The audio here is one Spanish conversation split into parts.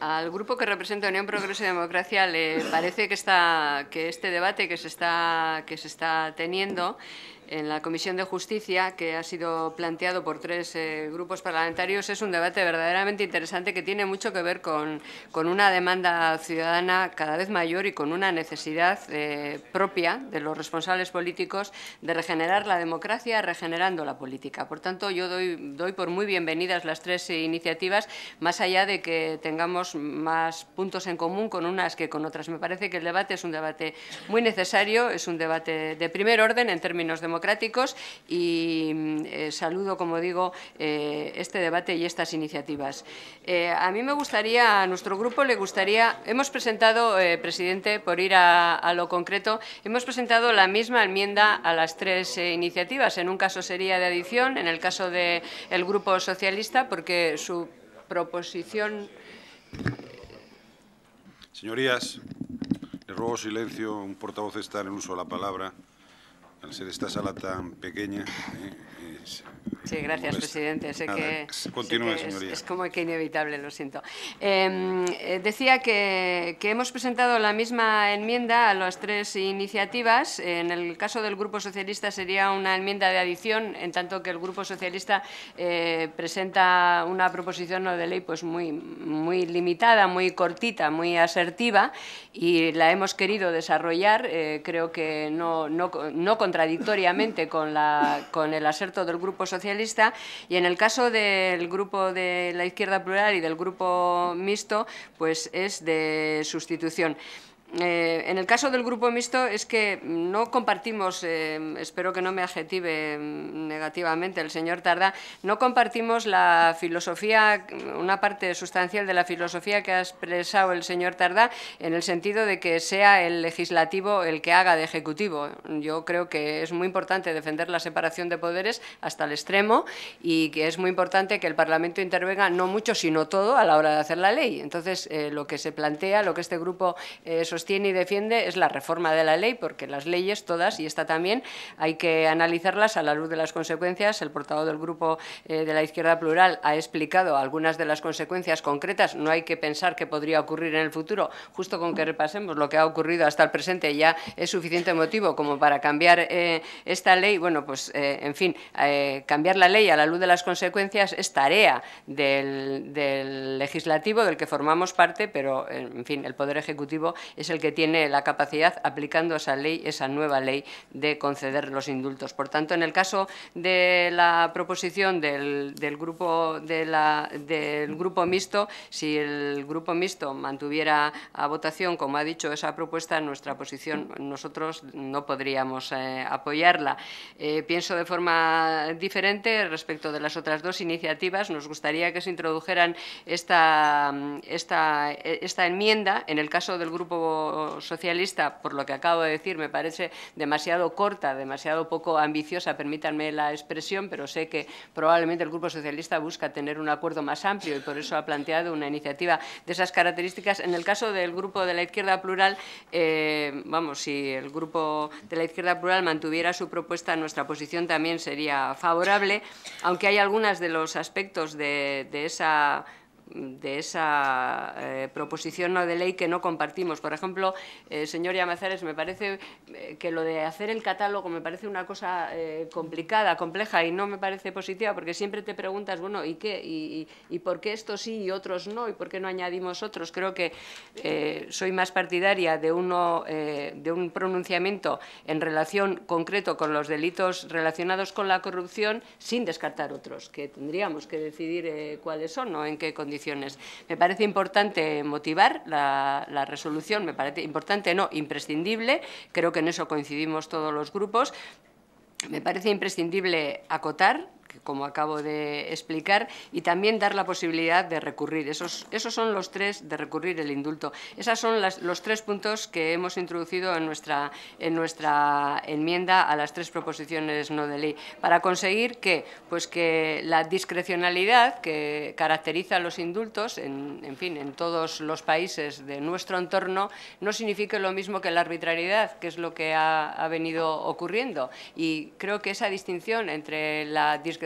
Al grupo que representa Unión Progreso y Democracia le parece que, está, que este debate que se está, que se está teniendo en la Comisión de Justicia, que ha sido planteado por tres eh, grupos parlamentarios, es un debate verdaderamente interesante que tiene mucho que ver con, una demanda ciudadana cada vez mayor y con una necesidad eh, propia de los responsables políticos de regenerar la democracia regenerando la política. Por tanto, yo doy, doy por muy bienvenidas las tres iniciativas, más allá de que tengamos más puntos en común con unas que con otras. Me parece que el debate es un debate muy necesario, es un debate de primer orden en términos democráticos democráticos y mm, eh, saludo, como digo, eh, este debate y estas iniciativas. Eh, a mí me gustaría, a nuestro grupo le gustaría, hemos presentado, presidente, por ir a, lo concreto, hemos presentado la misma enmienda a las tres iniciativas. En un caso sería de adición, en el caso del Grupo Socialista, porque su proposición... Señorías, le ruego silencio. Un portavoz está en uso de la palabra al ser esta sala tan pequeña, eh, es Sí, gracias, presidente. Sé Es, como que inevitable, lo siento. Em, eh, decía que, hemos presentado la misma enmienda a las tres iniciativas. En el caso del Grupo Socialista sería una enmienda de adición, en tanto que el Grupo Socialista eh, presenta una proposición no de ley pues muy, muy limitada, muy cortita, muy asertiva, y la hemos querido desarrollar, eh, creo que no, no, no contradictoriamente con, la, con el aserto del Grupo Socialista, y en el caso del grupo de la izquierda plural y del grupo mixto, pues es de sustitución. Eh, en el caso del grupo mixto es que no compartimos, eh, espero que no me adjetive negativamente el señor Tarda, no compartimos la filosofía, una parte sustancial de la filosofía que ha expresado el señor Tardá en el sentido de que sea el legislativo el que haga de ejecutivo. Yo creo que es muy importante defender la separación de poderes hasta el extremo y que es muy importante que el Parlamento intervenga no mucho, sino todo a la hora de hacer la ley. Entonces, eh, lo que se plantea, lo que este grupo tiene y defiende es la reforma de la ley, porque las leyes todas, y esta también, hay que analizarlas a la luz de las consecuencias. El portavoz del Grupo eh, de la Izquierda Plural ha explicado algunas de las consecuencias concretas. No hay que pensar que podría ocurrir en el futuro, justo con que repasemos lo que ha ocurrido hasta el presente ya es suficiente motivo como para cambiar eh, esta ley. Bueno, pues, eh, en fin, cambiar la ley a la luz de las consecuencias es tarea del, del legislativo del que formamos parte, pero, en fin, el Poder Ejecutivo es el que tiene la capacidad, aplicando esa ley, esa nueva ley, de conceder los indultos. Por tanto, en el caso de la proposición del, grupo, de la, del grupo mixto, si el grupo mixto mantuviera a votación, como ha dicho, esa propuesta, nuestra posición nosotros no podríamos eh, apoyarla. Eh, pienso de forma diferente respecto de las otras dos iniciativas. Nos gustaría que se introdujeran esta, esta, esta enmienda en el caso del grupo Socialista, por lo que acabo de decir, me parece demasiado corta, demasiado poco ambiciosa, permítanme la expresión, pero sé que probablemente el Grupo Socialista busca tener un acuerdo más amplio y por eso ha planteado una iniciativa de esas características. En el caso del Grupo de la Izquierda Plural, eh, vamos, si el Grupo de la Izquierda Plural mantuviera su propuesta, nuestra posición también sería favorable, aunque hay algunos de los aspectos de, de esa de esa eh, proposición no de ley que no compartimos. Por ejemplo, eh, señor Yamazares, me parece eh, que lo de hacer el catálogo me parece una cosa eh, complicada, compleja y no me parece positiva porque siempre te preguntas, bueno, ¿y qué? ¿Y, por qué esto sí y otros no? ¿Y por qué no añadimos otros? Creo que soy más partidaria de, uno, de un pronunciamiento en relación concreto con los delitos relacionados con la corrupción sin descartar otros, que tendríamos que decidir cuáles son o en qué condiciones me parece importante motivar la, la resolución, me parece importante, no, imprescindible, creo que en eso coincidimos todos los grupos, me parece imprescindible acotar como acabo de explicar, y también dar la posibilidad de recurrir. Esos, esos son los tres de recurrir el indulto. Esos son los tres puntos que hemos introducido en nuestra, en nuestra enmienda a las tres proposiciones no de ley, para conseguir que, pues que la discrecionalidad que caracteriza los indultos, en, en fin, en todos los países de nuestro entorno, no signifique lo mismo que la arbitrariedad, que es lo que ha, ha venido ocurriendo. Y creo que esa distinción entre la discrecionalidad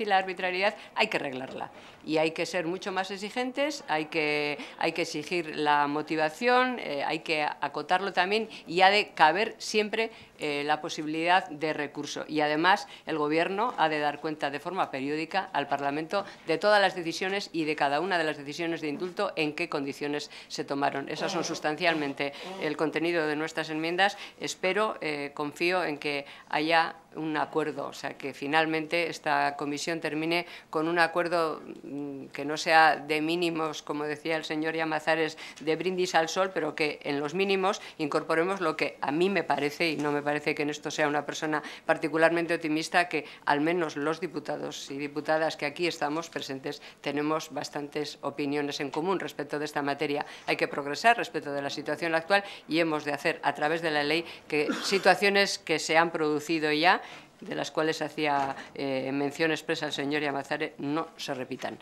y la arbitrariedad hay que arreglarla y hay que ser mucho más exigentes, hay que, hay que exigir la motivación, eh, hay que acotarlo también y ha de caber siempre eh, la posibilidad de recurso. Y además el Gobierno ha de dar cuenta de forma periódica al Parlamento de todas las decisiones y de cada una de las decisiones de indulto en qué condiciones se tomaron. Esas son sustancialmente el contenido de nuestras enmiendas. Espero, eh, confío en que haya un acuerdo, o sea que finalmente esta comisión termine con un acuerdo mm, que no sea de mínimos, como decía el señor Yamazares, de brindis al sol, pero que en los mínimos incorporemos lo que a mí me parece, y no me parece que en esto sea una persona particularmente optimista, que al menos los diputados y diputadas que aquí estamos presentes tenemos bastantes opiniones en común respecto de esta materia. Hay que progresar respecto de la situación actual y hemos de hacer a través de la ley que situaciones que se han producido ya de las cuales hacía eh, mención expresa el señor Yamazare, no se repitan,